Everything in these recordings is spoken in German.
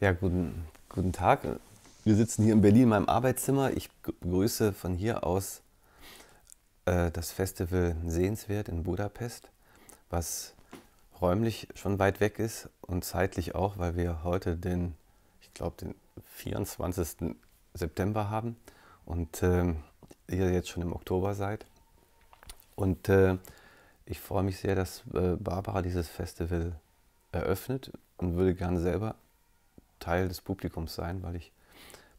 Ja, guten, guten Tag. Wir sitzen hier in Berlin in meinem Arbeitszimmer. Ich grüße von hier aus äh, das Festival Sehenswert in Budapest, was räumlich schon weit weg ist und zeitlich auch, weil wir heute den, ich glaube, den 24. September haben und äh, ihr jetzt schon im Oktober seid. Und äh, ich freue mich sehr, dass äh, Barbara dieses Festival eröffnet und würde gerne selber Teil des Publikums sein, weil ich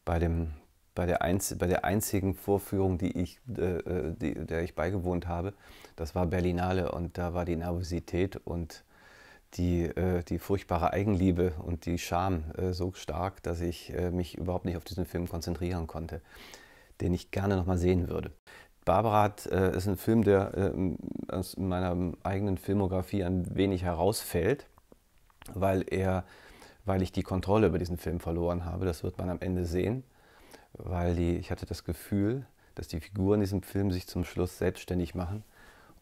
bei, dem, bei, der, einz, bei der einzigen Vorführung, die ich, äh, äh, die, der ich beigewohnt habe, das war Berlinale und da war die Nervosität und die, äh, die furchtbare Eigenliebe und die Scham äh, so stark, dass ich äh, mich überhaupt nicht auf diesen Film konzentrieren konnte, den ich gerne nochmal sehen würde. Barbara hat, äh, ist ein Film, der aus meiner eigenen Filmografie ein wenig herausfällt, weil er weil ich die Kontrolle über diesen Film verloren habe. Das wird man am Ende sehen, weil die, ich hatte das Gefühl, dass die Figuren in diesem Film sich zum Schluss selbstständig machen.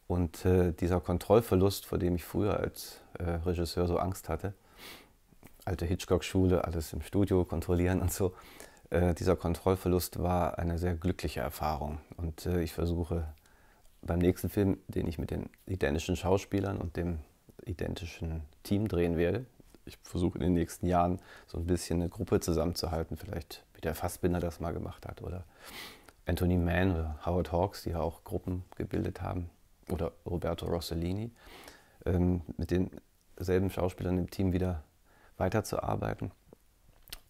Und äh, dieser Kontrollverlust, vor dem ich früher als äh, Regisseur so Angst hatte, alte Hitchcock-Schule, alles im Studio kontrollieren und so, äh, dieser Kontrollverlust war eine sehr glückliche Erfahrung. Und äh, ich versuche beim nächsten Film, den ich mit den identischen Schauspielern und dem identischen Team drehen werde, ich versuche in den nächsten Jahren so ein bisschen eine Gruppe zusammenzuhalten, vielleicht wie der Fassbinder das mal gemacht hat oder Anthony Mann oder Howard Hawks, die ja auch Gruppen gebildet haben oder Roberto Rossellini, ähm, mit denselben Schauspielern im Team wieder weiterzuarbeiten.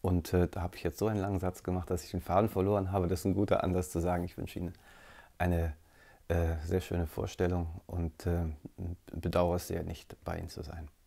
Und äh, da habe ich jetzt so einen langen Satz gemacht, dass ich den Faden verloren habe. Das ist ein guter Anlass zu sagen, ich wünsche Ihnen eine äh, sehr schöne Vorstellung und äh, bedauere es sehr nicht, bei Ihnen zu sein.